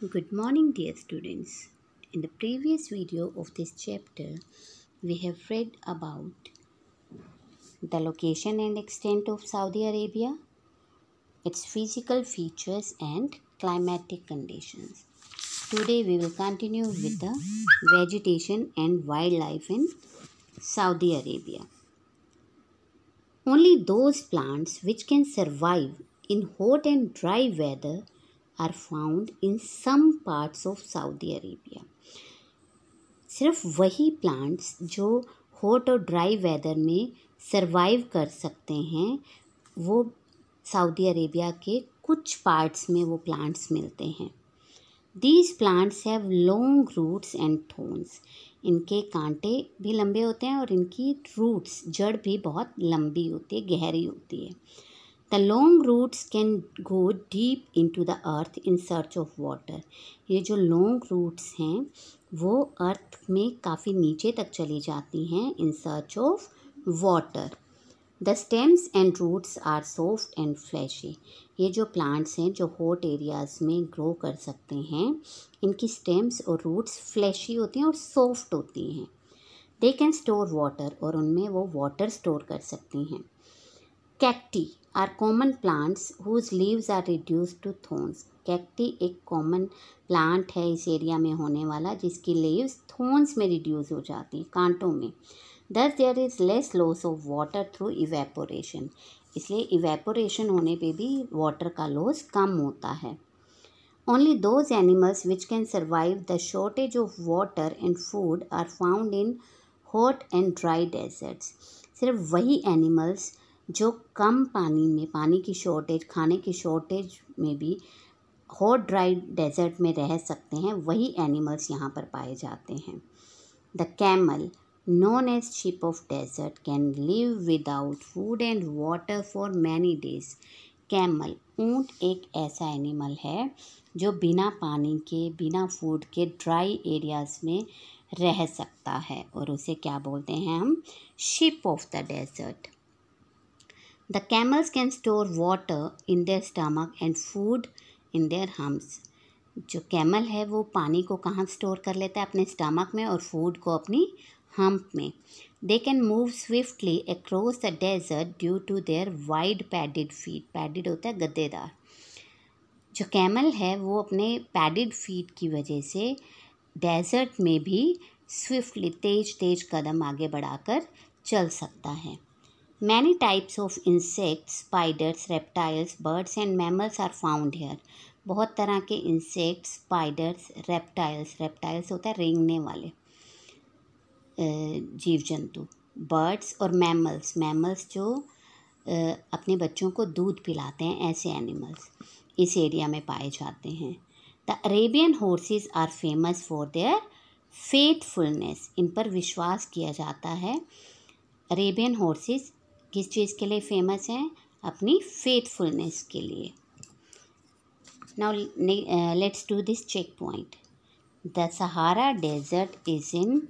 Good morning dear students. In the previous video of this chapter, we have read about the location and extent of Saudi Arabia, its physical features and climatic conditions. Today we will continue with the vegetation and wildlife in Saudi Arabia. Only those plants which can survive in hot and dry weather are found in some parts of Saudi Arabia सिर्फ वही plants जो hot और dry weather में survive कर सकते हैं वो Saudi Arabia के कुछ पार्ट्स में वो प्लांट्स मिलते हैं these plants have long roots and thorns इनके कांटे भी लंबे होते हैं और इनकी रूट्स जड़ भी बहुत लंबी होती है गहरी होती है the long roots can go deep into the earth in search of water ये जो लॉन्ग रूट्स हैं वो अर्थ में काफ़ी नीचे तक चली जाती हैं in search of water the stems and roots are soft and fleshy ये जो प्लांट्स हैं जो हॉट एरियाज़ में ग्रो कर सकते हैं इनकी स्टेम्स और रूट्स फ्लैशी होती हैं और सॉफ्ट होती हैं दे कैन स्टोर वाटर और उनमें वो वाटर स्टोर कर सकती हैं cacti are common plants whose leaves are reduce to thorns cacti एक कॉमन प्लांट है इस एरिया में होने वाला जिसकी लीव्स थोन्स में रिड्यूस हो जाती हैं कांटों में thus there is less loss of water through evaporation इसलिए इवेपोरेशन होने पे भी वाटर का लॉस कम होता है only those animals which can survive the shortage of water and food are found in hot and dry deserts सिर्फ वही एनिमल्स जो कम पानी में पानी की शॉर्टेज खाने की शॉर्टेज में भी हॉट ड्राई डेजर्ट में रह सकते हैं वही एनिमल्स यहाँ पर पाए जाते हैं the camel known as ship of desert can live without food and water for many days camel ऊँट एक ऐसा एनिमल है जो बिना पानी के बिना फूड के ड्राई एरियाज में रह सकता है और उसे क्या बोलते हैं हम ship of the desert The camels can store water in their stomach and food in their humps. जो कैमल है वो पानी को कहाँ स्टोर कर लेता है अपने स्टमक में और फूड को अपनी हम्प में they can move swiftly across the desert due to their wide padded feet padded होता है गद्देदार जो कैमल है वो अपने पैडिड फीट की वजह से डेजर्ट में भी स्विफ्टली तेज तेज कदम आगे बढ़ाकर चल सकता है Many types of insects, spiders, reptiles, birds and mammals are found here. बहुत तरह के इंसेक्ट्स स्पाइडर्स रेप्टाइल्स रेप्टाइल्स होता है रेंगने वाले जीव जंतु बर्ड्स और मैमल्स मैमल्स जो अपने बच्चों को दूध पिलाते हैं ऐसे एनिमल्स इस एरिया में पाए जाते हैं the Arabian horses are famous for their faithfulness इन पर विश्वास किया जाता है अरेबियन हॉर्सेज किस चीज़ के लिए फेमस हैं अपनी फेथफुलनेस के लिए now let's do this check point the Sahara desert is in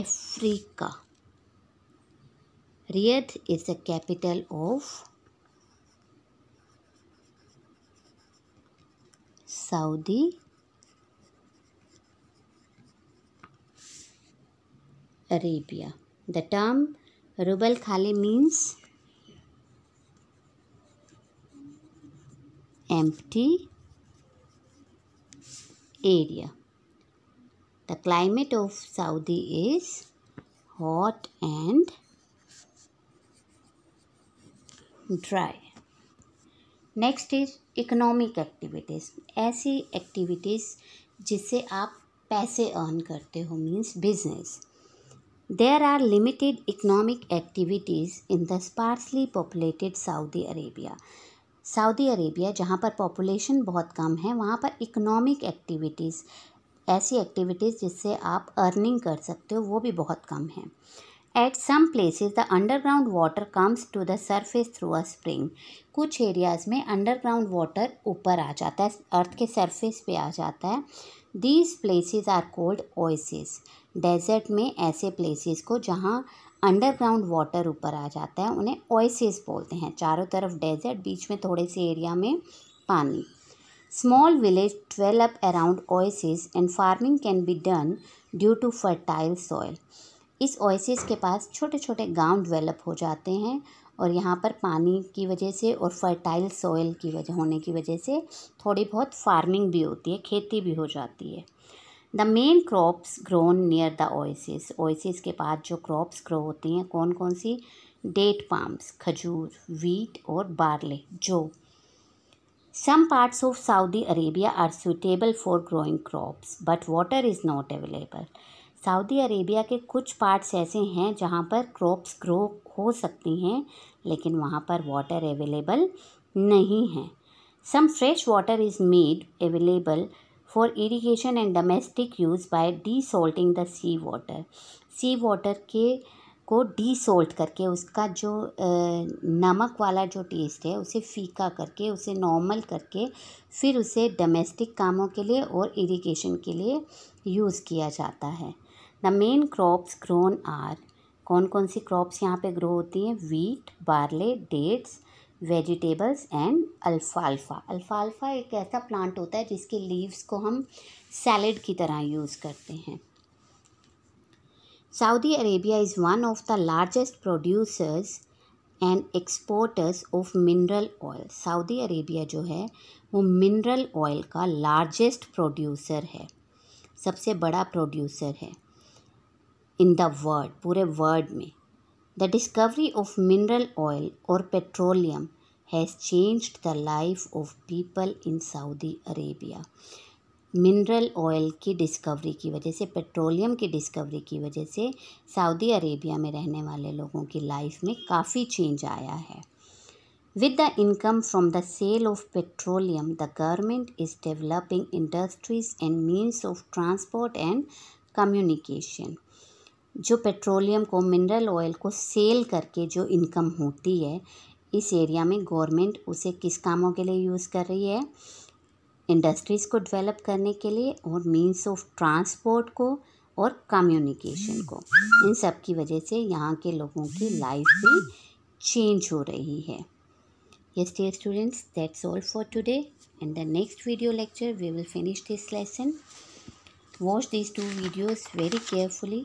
Africa Riyadh is the capital of Saudi Arabia. The term Rubal Khale means empty area. The climate of Saudi is hot and dry. Next is economic activities ऐसी activities जिससे आप पैसे earn करते हो means business there are limited economic activities in the sparsely populated Saudi Arabia. Saudi Arabia जहाँ पर population बहुत कम है वहाँ पर इकनॉमिक एक्टिविटीज़ ऐसी एक्टिविटीज़ जिससे आप अर्निंग कर सकते हो वो भी बहुत कम है at some places the underground water comes to the surface through a spring कुछ एरियाज में अंडरग्राउंड वाटर ऊपर आ जाता है अर्थ के सरफेस पे आ जाता है these places are called oasis desert में ऐसे प्लेसेस को जहाँ अंडरग्राउंड वाटर ऊपर आ जाता है उन्हें ओएसिस बोलते हैं चारों तरफ डेजर्ट बीच में थोड़े से एरिया में पानी small village develop around oasis and farming can be done due to fertile soil इस ओएसिस के पास छोटे छोटे गांव डेवलप हो जाते हैं और यहाँ पर पानी की वजह से और फर्टाइल सॉइल की वजह होने की वजह से थोड़ी बहुत फार्मिंग भी होती है खेती भी हो जाती है the main crops grown near the oasis oasis के पास जो क्रॉप्स ग्रो होती हैं कौन कौन सी डेट पाम्स खजूर वीट और बार्ले जो some parts of Saudi Arabia are suitable for growing crops but water is not available Saudi Arabia के कुछ पार्ट्स ऐसे हैं जहाँ पर क्रॉप्स ग्रो हो सकती हैं लेकिन वहाँ पर वाटर अवेलेबल नहीं है some fresh water is made available for irrigation and domestic use by salting the sea water sea water के को डी सोल्ट करके उसका जो नमक वाला जो टेस्ट है उसे फीका करके उसे नॉर्मल करके फिर उसे डोमेस्टिक कामों के लिए और इरीगेशन के लिए यूज़ किया जाता है the main crops grown are कौन कौन सी क्रॉप्स यहाँ पे ग्रो होती हैं wheat barley dates vegetables and अल्फाल्फा अल्फाल्फा एक ऐसा प्लांट होता है जिसके लीव्स को हम सैलड की तरह यूज़ करते हैं Saudi Arabia is one of the largest producers and exporters of mineral oil Saudi Arabia जो है वो मिनरल ऑयल का लार्जेस्ट प्रोड्यूसर है सबसे बड़ा प्रोड्यूसर है इन द वर्ल्ड पूरे वर्ल्ड में the discovery of mineral oil और petroleum has change the life of people in Saudi Arabia mineral oil की डिस्कवरी की वजह से पेट्रोलियम की डिस्कवरी की वजह से सऊदी अरेबिया में रहने वाले लोगों की लाइफ में काफ़ी चेंज आया है with the income from the sale of petroleum the government is developing industries and means of transport and communication जो पेट्रोलियम को मिनरल ऑयल को सेल करके जो इनकम होती है इस एरिया में गवर्नमेंट उसे किस कामों के लिए यूज़ कर रही है इंडस्ट्रीज़ को डेवलप करने के लिए और मीन्स ऑफ ट्रांसपोर्ट को और कम्युनिकेशन को इन सब की वजह से यहाँ के लोगों की लाइफ भी चेंज हो रही है yes dear students that's all for today and the next video lecture we will finish this lesson watch this two videos very carefully